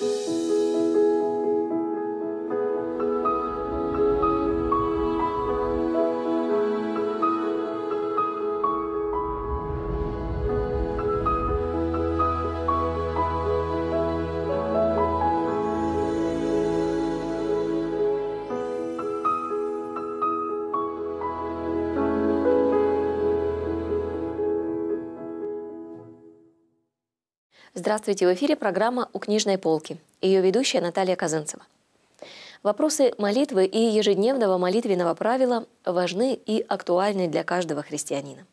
you Здравствуйте, в эфире программа «У книжной полки». Ее ведущая Наталья Казанцева. Вопросы молитвы и ежедневного молитвенного правила важны и актуальны для каждого христианина.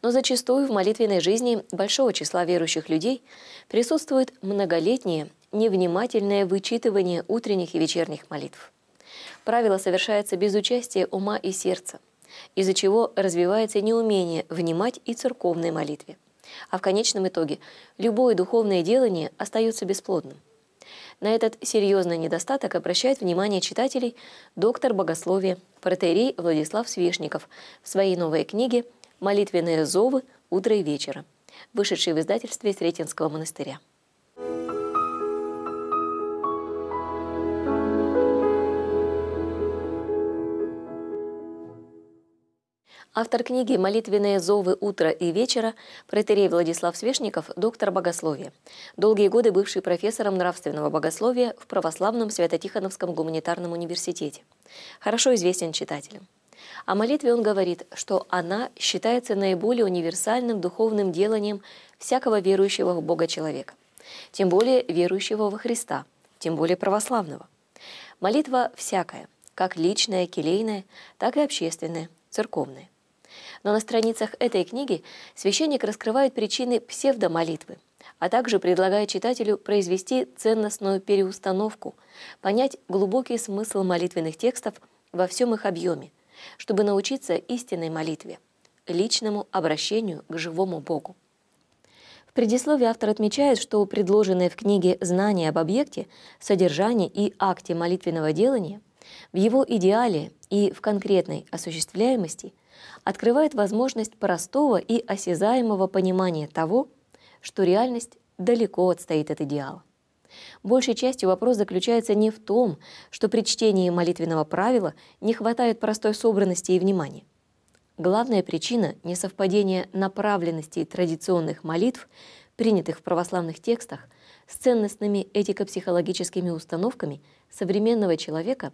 Но зачастую в молитвенной жизни большого числа верующих людей присутствует многолетнее, невнимательное вычитывание утренних и вечерних молитв. Правило совершается без участия ума и сердца, из-за чего развивается неумение внимать и церковной молитве – а в конечном итоге любое духовное делание остается бесплодным. На этот серьезный недостаток обращает внимание читателей доктор богословия протеерей Владислав Свешников в своей новой книге «Молитвенные зовы утра и вечера», вышедшей в издательстве Сретенского монастыря. Автор книги «Молитвенные зовы утра и вечера» протерей Владислав Свешников – доктор богословия. Долгие годы бывший профессором нравственного богословия в Православном Свято-Тихоновском гуманитарном университете. Хорошо известен читателям. О молитве он говорит, что она считается наиболее универсальным духовным деланием всякого верующего в Бога человека, тем более верующего во Христа, тем более православного. Молитва всякая, как личная, келейная, так и общественная, церковная. Но на страницах этой книги священник раскрывает причины псевдомолитвы, а также предлагает читателю произвести ценностную переустановку, понять глубокий смысл молитвенных текстов во всем их объеме, чтобы научиться истинной молитве, личному обращению к живому Богу. В предисловии автор отмечает, что предложенные в книге знания об объекте, содержании и акте молитвенного делания в его идеале и в конкретной осуществляемости открывает возможность простого и осязаемого понимания того, что реальность далеко отстоит от идеала. Большей частью вопрос заключается не в том, что при чтении молитвенного правила не хватает простой собранности и внимания. Главная причина – несовпадение направленности традиционных молитв, принятых в православных текстах, с ценностными этико-психологическими установками современного человека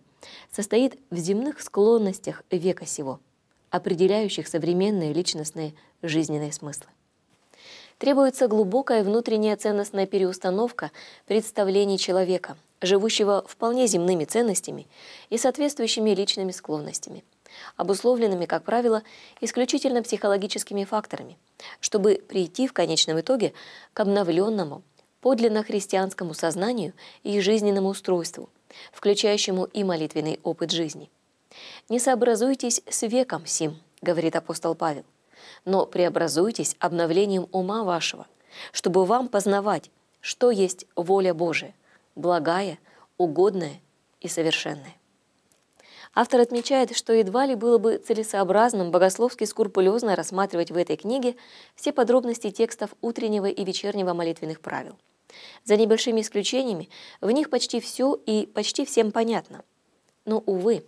состоит в земных склонностях века сего – определяющих современные личностные жизненные смыслы. Требуется глубокая внутренняя ценностная переустановка представлений человека, живущего вполне земными ценностями и соответствующими личными склонностями, обусловленными, как правило, исключительно психологическими факторами, чтобы прийти в конечном итоге к обновленному, подлинно христианскому сознанию и жизненному устройству, включающему и молитвенный опыт жизни – «Не сообразуйтесь с веком сим», — говорит апостол Павел, «но преобразуйтесь обновлением ума вашего, чтобы вам познавать, что есть воля Божия, благая, угодная и совершенная». Автор отмечает, что едва ли было бы целесообразным богословски скрупулезно рассматривать в этой книге все подробности текстов утреннего и вечернего молитвенных правил. За небольшими исключениями в них почти все и почти всем понятно. Но, увы,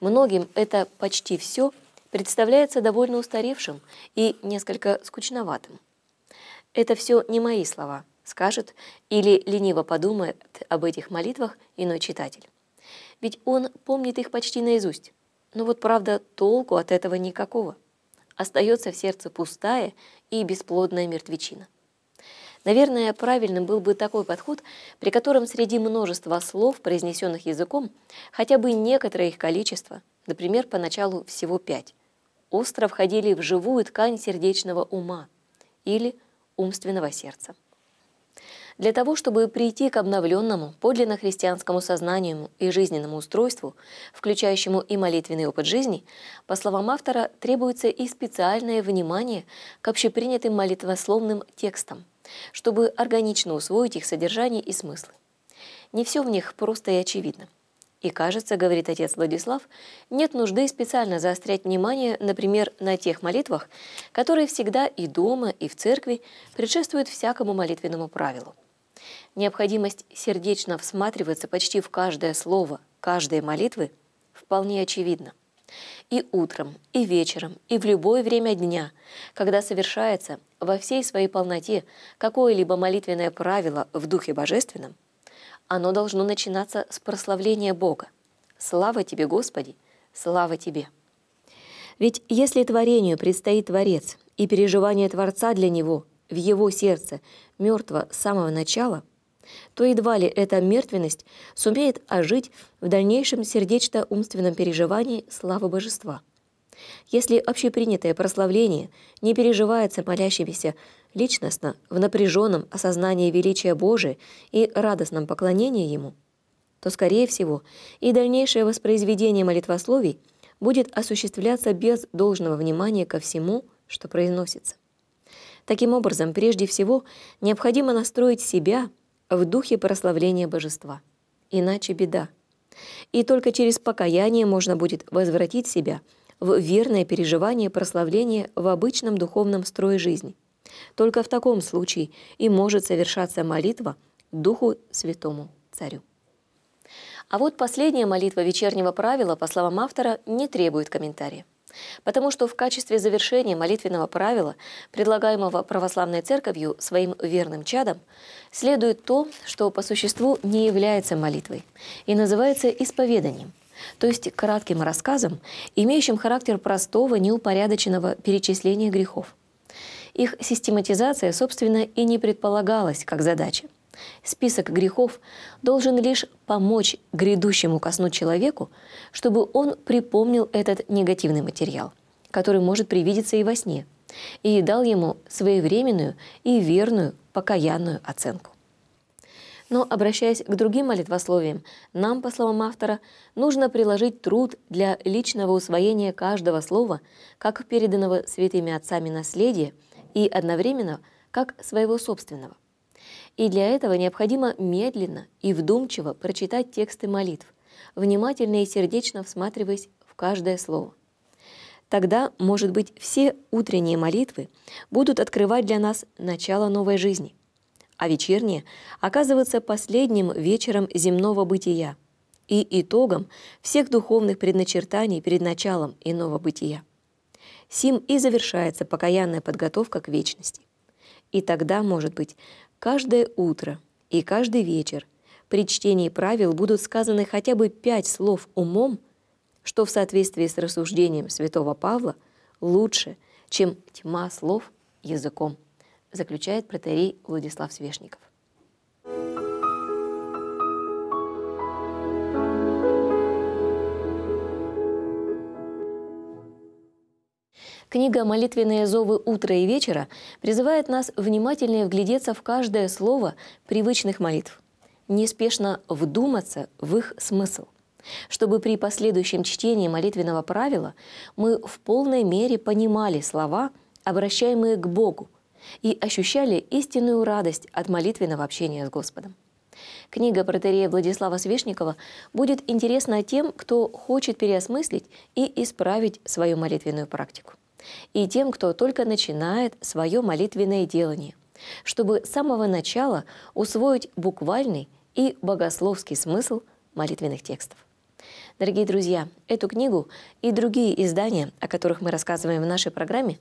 Многим это почти все представляется довольно устаревшим и несколько скучноватым. Это все не мои слова, скажет или лениво подумает об этих молитвах иной читатель. Ведь он помнит их почти наизусть. Но вот правда толку от этого никакого. Остается в сердце пустая и бесплодная мертвечина. Наверное, правильным был бы такой подход, при котором среди множества слов, произнесенных языком, хотя бы некоторое их количество, например, поначалу всего пять, остро входили в живую ткань сердечного ума или умственного сердца. Для того, чтобы прийти к обновленному, подлинно христианскому сознанию и жизненному устройству, включающему и молитвенный опыт жизни, по словам автора, требуется и специальное внимание к общепринятым молитвословным текстам, чтобы органично усвоить их содержание и смыслы. Не все в них просто и очевидно – и кажется, говорит отец Владислав, нет нужды специально заострять внимание, например, на тех молитвах, которые всегда и дома, и в церкви предшествуют всякому молитвенному правилу. Необходимость сердечно всматриваться почти в каждое слово, каждой молитвы вполне очевидна. И утром, и вечером, и в любое время дня, когда совершается во всей своей полноте какое-либо молитвенное правило в Духе Божественном, оно должно начинаться с прославления Бога. «Слава тебе, Господи! Слава тебе!» Ведь если творению предстоит Творец, и переживание Творца для него в его сердце мертво с самого начала, то едва ли эта мертвенность сумеет ожить в дальнейшем сердечно-умственном переживании славы Божества – если общепринятое прославление не переживается молящимися личностно в напряженном осознании величия Божия и радостном поклонении Ему, то, скорее всего, и дальнейшее воспроизведение молитвословий будет осуществляться без должного внимания ко всему, что произносится. Таким образом, прежде всего, необходимо настроить себя в духе прославления Божества, иначе беда. И только через покаяние можно будет возвратить себя – в верное переживание прославления в обычном духовном строе жизни. Только в таком случае и может совершаться молитва Духу Святому Царю. А вот последняя молитва вечернего правила, по словам автора, не требует комментария. Потому что в качестве завершения молитвенного правила, предлагаемого православной церковью своим верным чадом, следует то, что по существу не является молитвой и называется исповеданием – то есть кратким рассказом, имеющим характер простого, неупорядоченного перечисления грехов. Их систематизация, собственно, и не предполагалась как задача. Список грехов должен лишь помочь грядущему коснуть человеку, чтобы он припомнил этот негативный материал, который может привидеться и во сне, и дал ему своевременную и верную покаянную оценку. Но, обращаясь к другим молитвословиям, нам, по словам автора, нужно приложить труд для личного усвоения каждого слова, как переданного святыми отцами наследия, и одновременно как своего собственного. И для этого необходимо медленно и вдумчиво прочитать тексты молитв, внимательно и сердечно всматриваясь в каждое слово. Тогда, может быть, все утренние молитвы будут открывать для нас начало новой жизни – а вечерние оказывается последним вечером земного бытия и итогом всех духовных предначертаний перед началом иного бытия. Сим и завершается покаянная подготовка к вечности. И тогда, может быть, каждое утро и каждый вечер при чтении правил будут сказаны хотя бы пять слов умом, что в соответствии с рассуждением святого Павла лучше, чем тьма слов языком заключает протерей Владислав Свешников. Книга «Молитвенные зовы утра и вечера» призывает нас внимательнее вглядеться в каждое слово привычных молитв, неспешно вдуматься в их смысл, чтобы при последующем чтении молитвенного правила мы в полной мере понимали слова, обращаемые к Богу – и ощущали истинную радость от молитвенного общения с Господом. Книга протерея Владислава Свешникова будет интересна тем, кто хочет переосмыслить и исправить свою молитвенную практику, и тем, кто только начинает свое молитвенное делание, чтобы с самого начала усвоить буквальный и богословский смысл молитвенных текстов. Дорогие друзья, эту книгу и другие издания, о которых мы рассказываем в нашей программе,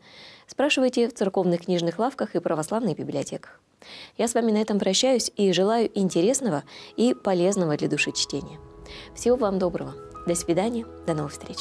спрашивайте в церковных книжных лавках и православных библиотеках. Я с вами на этом прощаюсь и желаю интересного и полезного для души чтения. Всего вам доброго. До свидания. До новых встреч.